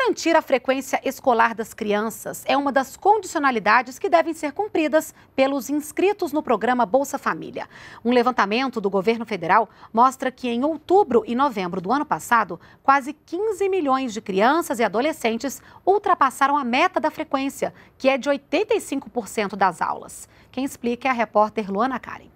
Garantir a frequência escolar das crianças é uma das condicionalidades que devem ser cumpridas pelos inscritos no programa Bolsa Família. Um levantamento do governo federal mostra que em outubro e novembro do ano passado, quase 15 milhões de crianças e adolescentes ultrapassaram a meta da frequência, que é de 85% das aulas. Quem explica é a repórter Luana Karen.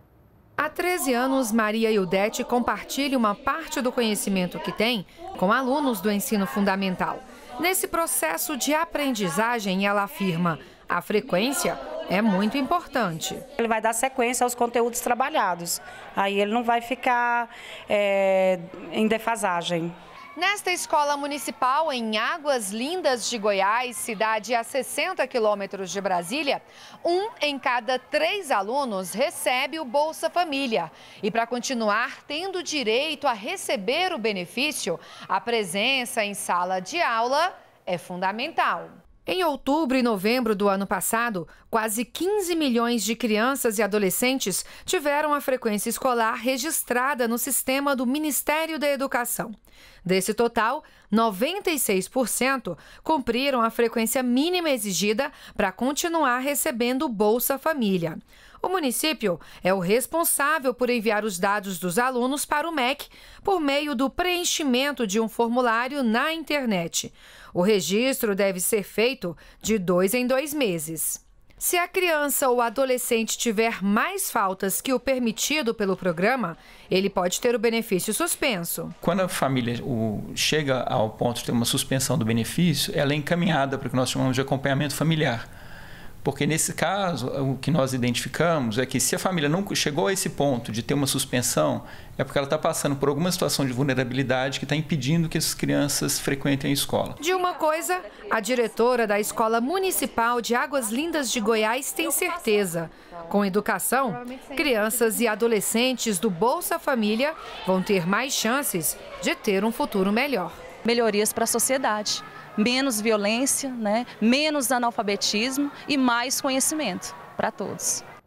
Há 13 anos, Maria Ildete compartilha uma parte do conhecimento que tem com alunos do ensino fundamental. Nesse processo de aprendizagem, ela afirma, a frequência é muito importante. Ele vai dar sequência aos conteúdos trabalhados, aí ele não vai ficar é, em defasagem. Nesta escola municipal, em Águas Lindas de Goiás, cidade a 60 quilômetros de Brasília, um em cada três alunos recebe o Bolsa Família. E para continuar tendo direito a receber o benefício, a presença em sala de aula é fundamental. Em outubro e novembro do ano passado, quase 15 milhões de crianças e adolescentes tiveram a frequência escolar registrada no sistema do Ministério da Educação. Desse total, 96% cumpriram a frequência mínima exigida para continuar recebendo Bolsa Família. O município é o responsável por enviar os dados dos alunos para o MEC por meio do preenchimento de um formulário na internet. O registro deve ser feito de dois em dois meses. Se a criança ou adolescente tiver mais faltas que o permitido pelo programa, ele pode ter o benefício suspenso. Quando a família chega ao ponto de ter uma suspensão do benefício, ela é encaminhada para o que nós chamamos de acompanhamento familiar porque nesse caso, o que nós identificamos é que se a família não chegou a esse ponto de ter uma suspensão, é porque ela está passando por alguma situação de vulnerabilidade que está impedindo que essas crianças frequentem a escola. De uma coisa, a diretora da Escola Municipal de Águas Lindas de Goiás tem certeza. Com educação, crianças e adolescentes do Bolsa Família vão ter mais chances de ter um futuro melhor melhorias para a sociedade. Menos violência, né? menos analfabetismo e mais conhecimento para todos.